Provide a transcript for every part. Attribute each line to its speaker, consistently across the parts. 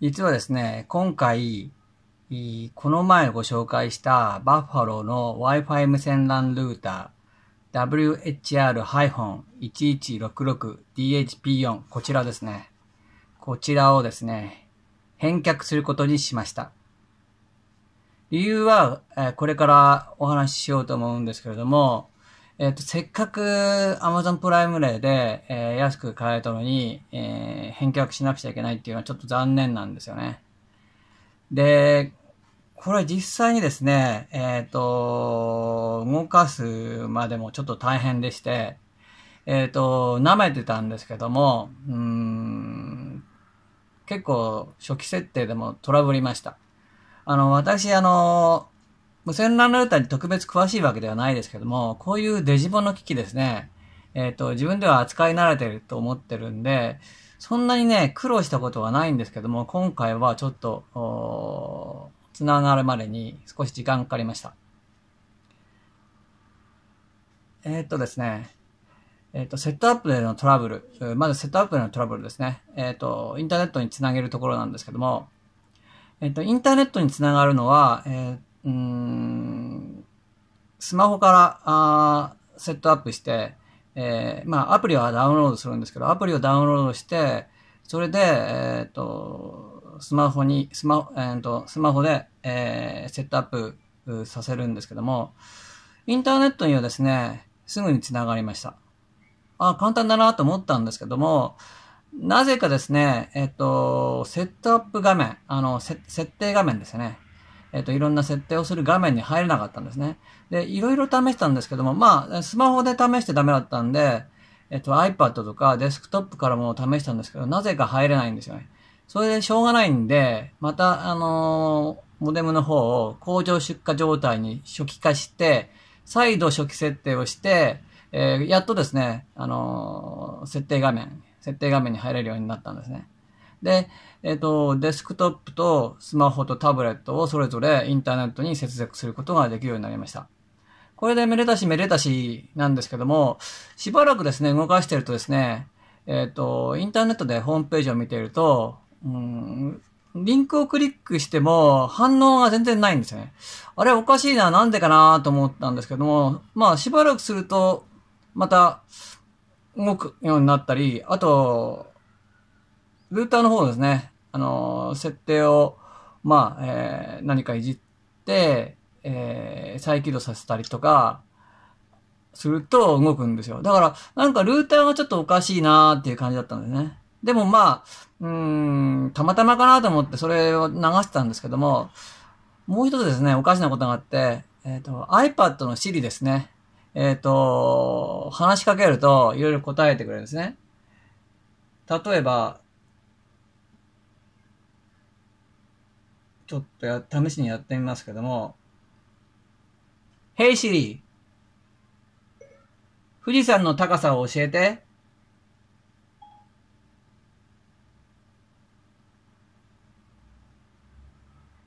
Speaker 1: 実はですね、今回、この前ご紹介したバッファローの Wi-Fi 無線 LAN ルーター WHR-1166DHP4 こちらですね。こちらをですね、返却することにしました。理由は、これからお話ししようと思うんですけれども、えっ、ー、と、せっかく Amazon プライム例で、えー、安く買えたのに、えー、返却しなくちゃいけないっていうのはちょっと残念なんですよね。で、これ実際にですね、えっ、ー、と、動かすまでもちょっと大変でして、えっ、ー、と、舐めてたんですけども、うん、結構初期設定でもトラブりました。あの、私、あの、無線 LAN ルーターに特別詳しいわけではないですけども、こういうデジボの機器ですね、えっ、ー、と、自分では扱い慣れてると思ってるんで、そんなにね、苦労したことはないんですけども、今回はちょっと、つながるまでに少し時間かかりました。えー、っとですね、えー、っと、セットアップでのトラブル、まずセットアップでのトラブルですね、えー、っと、インターネットにつなげるところなんですけども、えっと、インターネットにつながるのは、えうん、スマホからあセットアップして、えー、まあ、アプリはダウンロードするんですけど、アプリをダウンロードして、それで、えっ、ー、と、スマホに、スマ,、えーと、スマホで、えー、セットアップさせるんですけども、インターネットにはですね、すぐにつながりました。あ、簡単だなと思ったんですけども、なぜかですね、えっ、ー、と、セットアップ画面、あの、設定画面ですね。えっ、と、いろんな設定をする画面に入れなかったんですね。で、いろいろ試したんですけども、まあ、スマホで試してダメだったんで、えっ、と、iPad とかデスクトップからも試したんですけど、なぜか入れないんですよね。それでしょうがないんで、また、あのー、モデムの方を工場出荷状態に初期化して、再度初期設定をして、えー、やっとですね、あのー、設定画面、設定画面に入れるようになったんですね。で、えっ、ー、と、デスクトップとスマホとタブレットをそれぞれインターネットに接続することができるようになりました。これでめでたしめでたしなんですけども、しばらくですね、動かしてるとですね、えっ、ー、と、インターネットでホームページを見ていると、うん、リンクをクリックしても反応が全然ないんですよね。あれおかしいな、なんでかなと思ったんですけども、まあしばらくすると、また動くようになったり、あと、ルーターの方ですね、あの設定を、まあ、えー、何かいじって、えー、再起動させたりとか、すると動くんですよ。だから、なんかルーターがちょっとおかしいなーっていう感じだったんですね。でもまあ、うん、たまたまかなと思ってそれを流してたんですけども、もう一つですね、おかしなことがあって、えっ、ー、と、iPad の Siri ですね。えっ、ー、と、話しかけると、いろいろ答えてくれるんですね。例えば、ちょっとや、試しにやってみますけども、Hey Siri! 富士山の高さを教えて。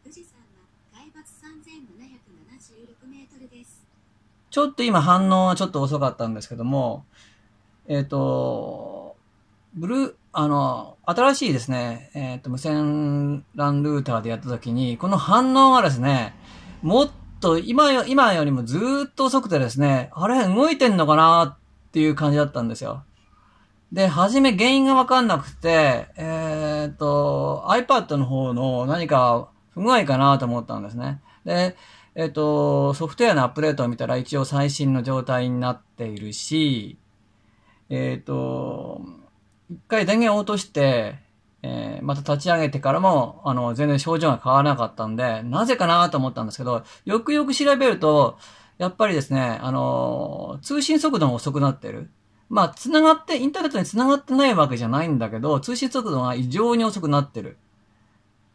Speaker 1: 富士山は海抜メートルです。ちょっと今反応はちょっと遅かったんですけども、えっ、ー、と、ブルー、あの、新しいですね、えっ、ー、と、無線 LAN ルーターでやった時に、この反応がですね、もっと今よ、今よりもずっと遅くてですね、あれ動いてんのかなっていう感じだったんですよ。で、はじめ原因がわかんなくて、えっ、ー、と、iPad の方の何か不具合かなと思ったんですね。で、えっ、ー、と、ソフトウェアのアップデートを見たら一応最新の状態になっているし、えっ、ー、と、一回電源を落として、えー、また立ち上げてからも、あの、全然症状が変わらなかったんで、なぜかなと思ったんですけど、よくよく調べると、やっぱりですね、あのー、通信速度が遅くなってる。まあ、繋がって、インターネットに繋がってないわけじゃないんだけど、通信速度が異常に遅くなってる。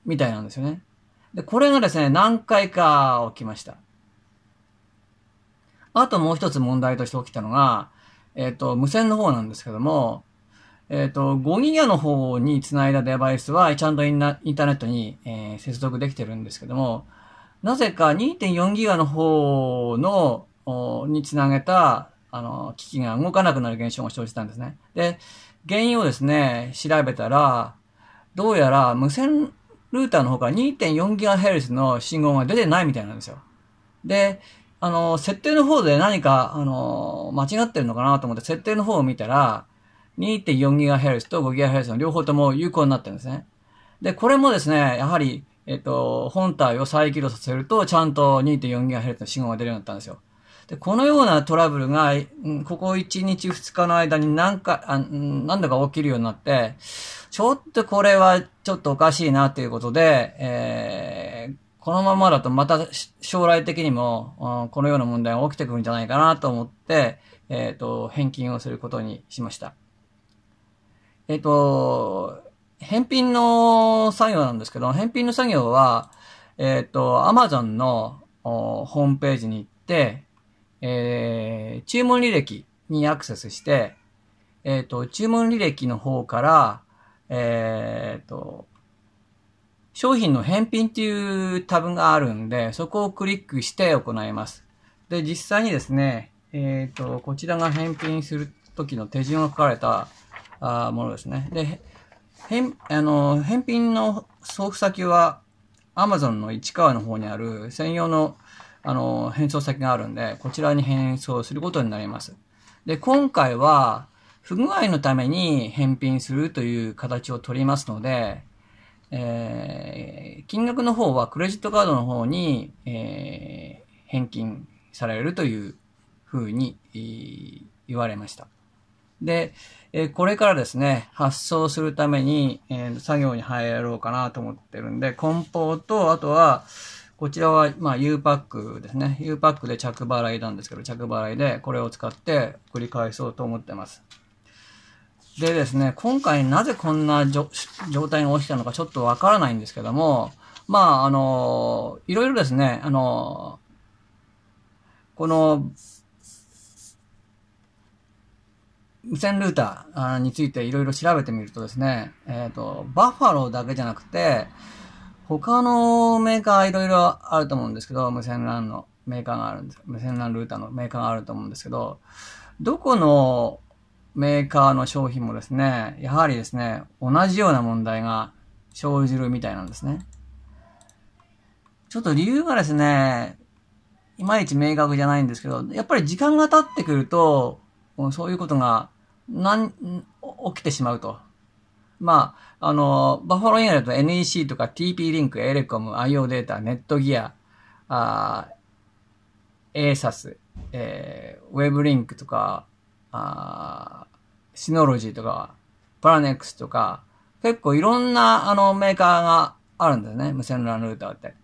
Speaker 1: みたいなんですよね。で、これがですね、何回か起きました。あともう一つ問題として起きたのが、えっ、ー、と、無線の方なんですけども、えっ、ー、と、5ギガの方につないだデバイスは、ちゃんとインターネットに、えー、接続できてるんですけども、なぜか2.4ギガの方の、につなげた、あの、機器が動かなくなる現象が生じたんですね。で、原因をですね、調べたら、どうやら無線ルーターの方から 2.4GHz の信号が出てないみたいなんですよ。で、あの、設定の方で何か、あの、間違ってるのかなと思って設定の方を見たら、2.4GHz と 5GHz の両方とも有効になってるんですね。で、これもですね、やはり、えっ、と、本体を再起動させると、ちゃんと 2.4GHz の信号が出るようになったんですよ。で、このようなトラブルが、ここ1日2日の間に何か、あ何度か起きるようになって、ちょっとこれはちょっとおかしいなということで、えー、このままだとまた将来的にも、このような問題が起きてくるんじゃないかなと思って、えっ、ー、と、返金をすることにしました。えっ、ー、と、返品の作業なんですけど、返品の作業は、えっ、ー、と、Amazon のホームページに行って、えー、注文履歴にアクセスして、えっ、ー、と、注文履歴の方から、えっ、ー、と、商品の返品っていうタブがあるんで、そこをクリックして行います。で、実際にですね、えっ、と、こちらが返品するときの手順が書かれたあものですね。で、返あの返品の送付先はアマゾンの市川の方にある専用のあの返送先があるんで、こちらに返送することになります。で、今回は不具合のために返品するという形を取りますので、えー、金額の方はクレジットカードの方に、えー、返金されるというふうに言われました。で、えこれからですね、発送するために、えー、作業に入ろうかなと思ってるんで、梱包と、あとは、こちらは、まあ、U パックですね。U パックで着払いなんですけど、着払いでこれを使って繰り返そうと思ってます。でですね、今回なぜこんな状態が起きたのかちょっとわからないんですけども、まあ、あの、いろいろですね、あの、この無線ルーターについていろいろ調べてみるとですね、えっ、ー、と、バッファローだけじゃなくて、他のメーカーいろいろあると思うんですけど、無線 LAN のメーカーがあるんです。無線 LAN ルーターのメーカーがあると思うんですけど、どこのメーカーの商品もですね、やはりですね、同じような問題が生じるみたいなんですね。ちょっと理由がですね、いまいち明確じゃないんですけど、やっぱり時間が経ってくると、そういうことがなん、起きてしまうと。まあ、あの、バファロー以外だと NEC とか TP リンク、エレコム、IO データ、ネットギア、あーエーサス、えー、ウェブリンクとか、あシノロジーとか、プラネックスとか、結構いろんなあのメーカーがあるんだよね。無線 LAN ルーターって。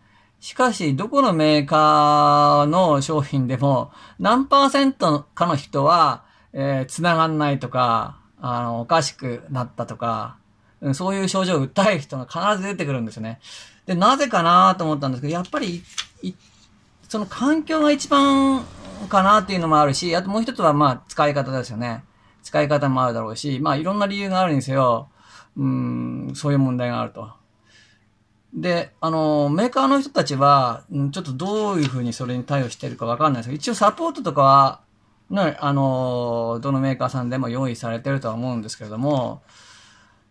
Speaker 1: しかし、どこのメーカーの商品でも、何パーセントかの人は、えー、繋がんないとか、あの、おかしくなったとか、うん、そういう症状を訴える人が必ず出てくるんですよね。で、なぜかなと思ったんですけど、やっぱり、その環境が一番かなっていうのもあるし、あともう一つはまあ使い方ですよね。使い方もあるだろうし、まあいろんな理由があるんですよ。うん、そういう問題があると。で、あの、メーカーの人たちは、ちょっとどういうふうにそれに対応してるかわかんないですけど、一応サポートとかは、ね、あの、どのメーカーさんでも用意されてるとは思うんですけれども、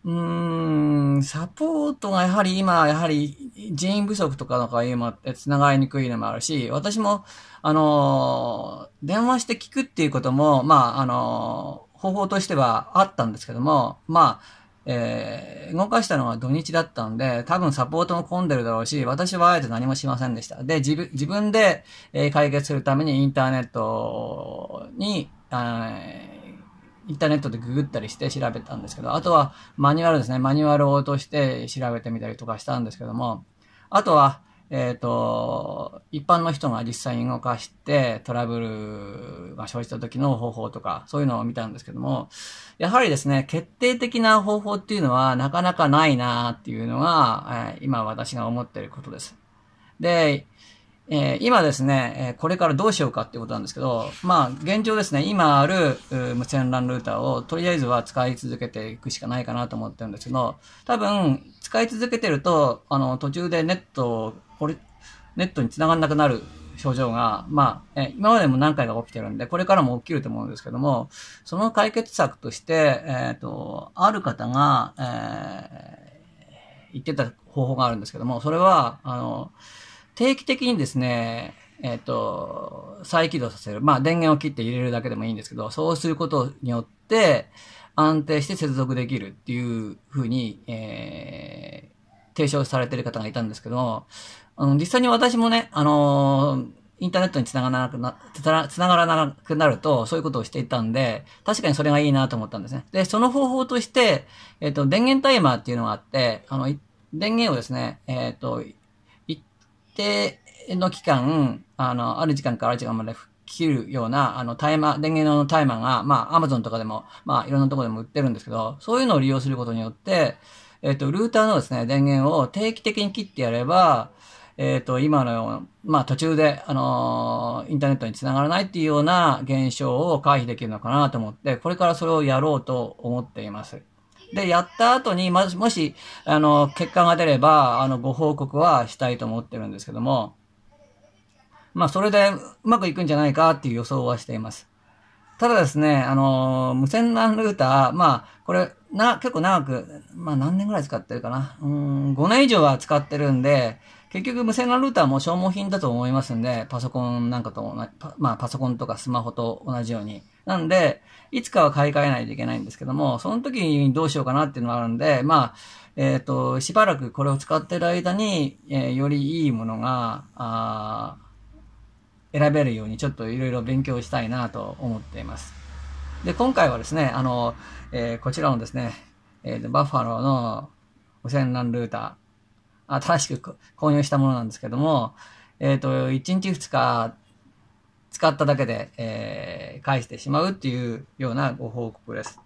Speaker 1: うーん、サポートがやはり今、やはり人員不足とかなんかって繋がりにくいのもあるし、私も、あの、電話して聞くっていうことも、まあ、あの、方法としてはあったんですけども、まあ、えー、動かしたのは土日だったんで、多分サポートも混んでるだろうし、私はあえて何もしませんでした。で、自分、自分で、え解決するためにインターネットに、あインターネットでググったりして調べたんですけど、あとはマニュアルですね。マニュアルを落として調べてみたりとかしたんですけども、あとは、えっ、ー、と、一般の人が実際に動かしてトラブルが生じた時の方法とか、そういうのを見たんですけども、やはりですね、決定的な方法っていうのはなかなかないなっていうのが、え今私が思っていることです。で、えー、今ですね、えこれからどうしようかっていうことなんですけど、まあ、現状ですね、今ある無線 LAN ルーターをとりあえずは使い続けていくしかないかなと思ってるんですけど、多分、使い続けてると、あの、途中でネットこれ、ネットに繋がんなくなる症状が、まあ、え今までも何回か起きてるんで、これからも起きると思うんですけども、その解決策として、えっ、ー、と、ある方が、えー、言ってた方法があるんですけども、それは、あの、うん定期的にですね、えっ、ー、と、再起動させる。まあ、電源を切って入れるだけでもいいんですけど、そうすることによって、安定して接続できるっていうふうに、えー、提唱されてる方がいたんですけど、あの、実際に私もね、あのー、インターネットにつながらなくな、つながらなくなると、そういうことをしていたんで、確かにそれがいいなと思ったんですね。で、その方法として、えっ、ー、と、電源タイマーっていうのがあって、あの、電源をですね、えっ、と、定の期間、あの、ある時間からある時間まで切るような、あの、タイマー、電源のタイマーが、まあ、アマゾンとかでも、まあ、いろんなとこでも売ってるんですけど、そういうのを利用することによって、えっ、ー、と、ルーターのですね、電源を定期的に切ってやれば、えっ、ー、と、今のような、まあ、途中で、あのー、インターネットにつながらないっていうような現象を回避できるのかなと思って、これからそれをやろうと思っています。で、やった後に、ま、もし、あの、結果が出れば、あの、ご報告はしたいと思ってるんですけども、まあ、それでうまくいくんじゃないかっていう予想はしています。ただですね、あの、無線 LAN ルーター、まあ、これ、な、結構長く、まあ、何年ぐらい使ってるかな。うん、5年以上は使ってるんで、結局無線 LAN ルーターも消耗品だと思いますんで、パソコンなんかと同じ、まあ、パソコンとかスマホと同じように。なんで、いつかは買い替えないといけないんですけども、その時にどうしようかなっていうのがあるんで、まあ、えっ、ー、と、しばらくこれを使ってる間に、えー、よりいいものが、あ選べるようにちょっといろいろ勉強したいなと思っています。で、今回はですね、あの、えー、こちらのですね、えー、バッファローの無線 LAN ルーター、新しく購入したものなんですけども、えっ、ー、と、1日2日使っただけで、えー、返してしまうっていうようなご報告です。